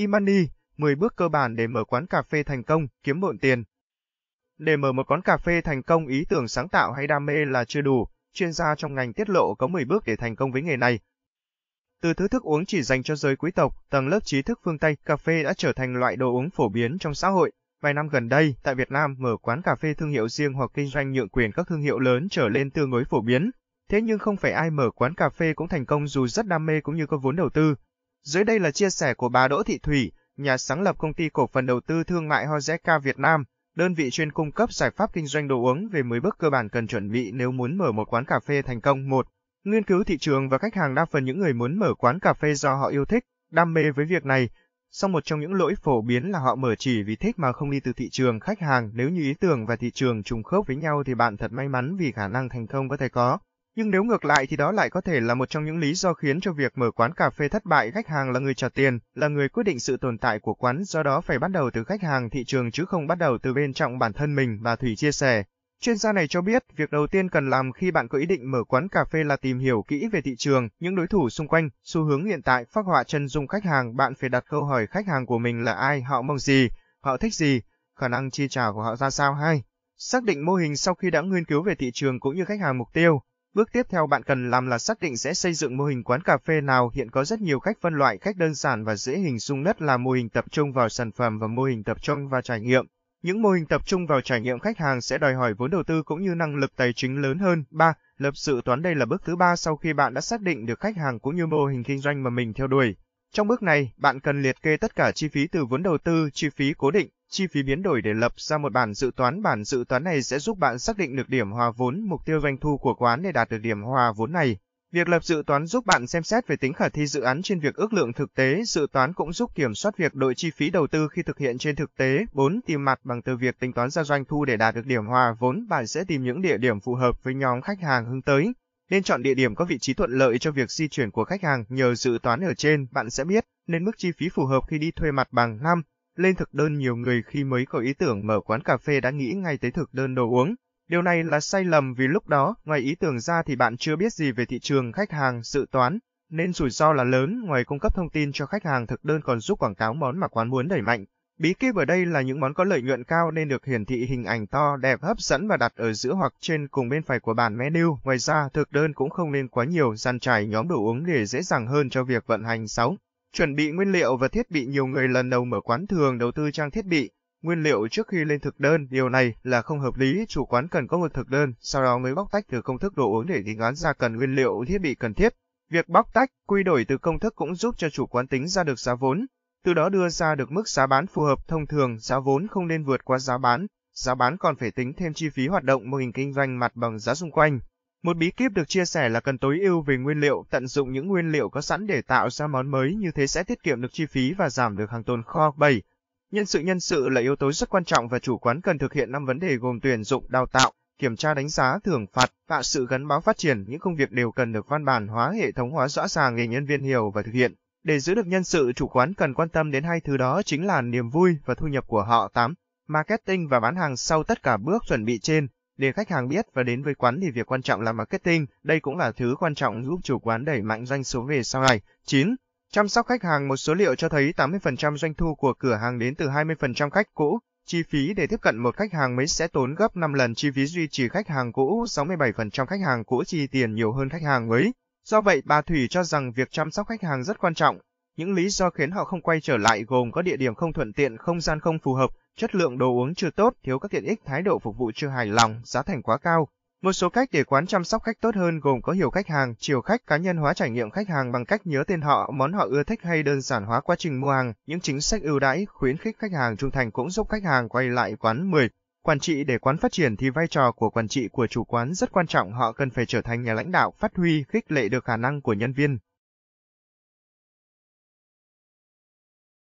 Imani, 10 bước cơ bản để mở quán cà phê thành công, kiếm bộn tiền. Để mở một quán cà phê thành công ý tưởng sáng tạo hay đam mê là chưa đủ, chuyên gia trong ngành tiết lộ có 10 bước để thành công với nghề này. Từ thứ thức uống chỉ dành cho giới quý tộc, tầng lớp trí thức phương Tây, cà phê đã trở thành loại đồ uống phổ biến trong xã hội. Vài năm gần đây, tại Việt Nam, mở quán cà phê thương hiệu riêng hoặc kinh doanh nhượng quyền các thương hiệu lớn trở lên tương đối phổ biến. Thế nhưng không phải ai mở quán cà phê cũng thành công dù rất đam mê cũng như có vốn đầu tư. Dưới đây là chia sẻ của bà Đỗ Thị Thủy, nhà sáng lập công ty cổ phần đầu tư thương mại Hozeka Việt Nam, đơn vị chuyên cung cấp giải pháp kinh doanh đồ uống về 10 bước cơ bản cần chuẩn bị nếu muốn mở một quán cà phê thành công. Một, Nghiên cứu thị trường và khách hàng đa phần những người muốn mở quán cà phê do họ yêu thích, đam mê với việc này. Song một trong những lỗi phổ biến là họ mở chỉ vì thích mà không đi từ thị trường khách hàng. Nếu như ý tưởng và thị trường trùng khớp với nhau thì bạn thật may mắn vì khả năng thành công có thể có. Nhưng nếu ngược lại thì đó lại có thể là một trong những lý do khiến cho việc mở quán cà phê thất bại khách hàng là người trả tiền, là người quyết định sự tồn tại của quán, do đó phải bắt đầu từ khách hàng thị trường chứ không bắt đầu từ bên trong bản thân mình, bà Thủy chia sẻ. Chuyên gia này cho biết, việc đầu tiên cần làm khi bạn có ý định mở quán cà phê là tìm hiểu kỹ về thị trường, những đối thủ xung quanh, xu hướng hiện tại, phác họa chân dung khách hàng, bạn phải đặt câu hỏi khách hàng của mình là ai, họ mong gì, họ thích gì, khả năng chi trả của họ ra sao hay. Xác định mô hình sau khi đã nghiên cứu về thị trường cũng như khách hàng mục tiêu, Bước tiếp theo bạn cần làm là xác định sẽ xây dựng mô hình quán cà phê nào. Hiện có rất nhiều cách phân loại cách đơn giản và dễ hình dung nhất là mô hình tập trung vào sản phẩm và mô hình tập trung vào trải nghiệm. Những mô hình tập trung vào trải nghiệm khách hàng sẽ đòi hỏi vốn đầu tư cũng như năng lực tài chính lớn hơn. 3. Lập dự toán đây là bước thứ ba sau khi bạn đã xác định được khách hàng cũng như mô hình kinh doanh mà mình theo đuổi. Trong bước này, bạn cần liệt kê tất cả chi phí từ vốn đầu tư, chi phí cố định, Chi phí biến đổi để lập ra một bản dự toán, bản dự toán này sẽ giúp bạn xác định được điểm hòa vốn, mục tiêu doanh thu của quán để đạt được điểm hòa vốn này. Việc lập dự toán giúp bạn xem xét về tính khả thi dự án trên việc ước lượng thực tế, dự toán cũng giúp kiểm soát việc đội chi phí đầu tư khi thực hiện trên thực tế. 4. Tìm mặt bằng từ việc tính toán ra doanh thu để đạt được điểm hòa vốn, bạn sẽ tìm những địa điểm phù hợp với nhóm khách hàng hướng tới. Nên chọn địa điểm có vị trí thuận lợi cho việc di chuyển của khách hàng. Nhờ dự toán ở trên, bạn sẽ biết nên mức chi phí phù hợp khi đi thuê mặt bằng. 5. Lên thực đơn nhiều người khi mới có ý tưởng mở quán cà phê đã nghĩ ngay tới thực đơn đồ uống. Điều này là sai lầm vì lúc đó, ngoài ý tưởng ra thì bạn chưa biết gì về thị trường khách hàng, dự toán, nên rủi ro là lớn ngoài cung cấp thông tin cho khách hàng thực đơn còn giúp quảng cáo món mà quán muốn đẩy mạnh. Bí kíp ở đây là những món có lợi nhuận cao nên được hiển thị hình ảnh to, đẹp, hấp dẫn và đặt ở giữa hoặc trên cùng bên phải của bản menu. Ngoài ra, thực đơn cũng không nên quá nhiều, dàn trải nhóm đồ uống để dễ dàng hơn cho việc vận hành 6. Chuẩn bị nguyên liệu và thiết bị nhiều người lần đầu mở quán thường đầu tư trang thiết bị, nguyên liệu trước khi lên thực đơn, điều này là không hợp lý, chủ quán cần có một thực đơn, sau đó mới bóc tách từ công thức đồ uống để tính toán ra cần nguyên liệu thiết bị cần thiết. Việc bóc tách, quy đổi từ công thức cũng giúp cho chủ quán tính ra được giá vốn, từ đó đưa ra được mức giá bán phù hợp thông thường, giá vốn không nên vượt qua giá bán, giá bán còn phải tính thêm chi phí hoạt động mô hình kinh doanh mặt bằng giá xung quanh. Một bí kíp được chia sẻ là cần tối ưu về nguyên liệu, tận dụng những nguyên liệu có sẵn để tạo ra món mới như thế sẽ tiết kiệm được chi phí và giảm được hàng tồn kho. 7. Nhân sự nhân sự là yếu tố rất quan trọng và chủ quán cần thực hiện 5 vấn đề gồm tuyển dụng, đào tạo, kiểm tra đánh giá, thưởng phạt, tạo sự gắn bó phát triển, những công việc đều cần được văn bản hóa hệ thống hóa rõ ràng để nhân viên hiểu và thực hiện. Để giữ được nhân sự, chủ quán cần quan tâm đến hai thứ đó chính là niềm vui và thu nhập của họ. 8. Marketing và bán hàng sau tất cả bước chuẩn bị trên, để khách hàng biết và đến với quán thì việc quan trọng là marketing, đây cũng là thứ quan trọng giúp chủ quán đẩy mạnh doanh số về sau này. 9. Chăm sóc khách hàng một số liệu cho thấy 80% doanh thu của cửa hàng đến từ 20% khách cũ. Chi phí để tiếp cận một khách hàng mới sẽ tốn gấp 5 lần chi phí duy trì khách hàng cũ, 67% khách hàng cũ chi tiền nhiều hơn khách hàng mới. Do vậy, bà Thủy cho rằng việc chăm sóc khách hàng rất quan trọng. Những lý do khiến họ không quay trở lại gồm có địa điểm không thuận tiện, không gian không phù hợp, chất lượng đồ uống chưa tốt, thiếu các tiện ích, thái độ phục vụ chưa hài lòng, giá thành quá cao. Một số cách để quán chăm sóc khách tốt hơn gồm có hiểu khách hàng, chiều khách, cá nhân hóa trải nghiệm khách hàng bằng cách nhớ tên họ, món họ ưa thích hay đơn giản hóa quá trình mua hàng. Những chính sách ưu đãi, khuyến khích khách hàng trung thành cũng giúp khách hàng quay lại quán 10. Quản trị để quán phát triển thì vai trò của quản trị của chủ quán rất quan trọng, họ cần phải trở thành nhà lãnh đạo, phát huy, khích lệ được khả năng của nhân viên.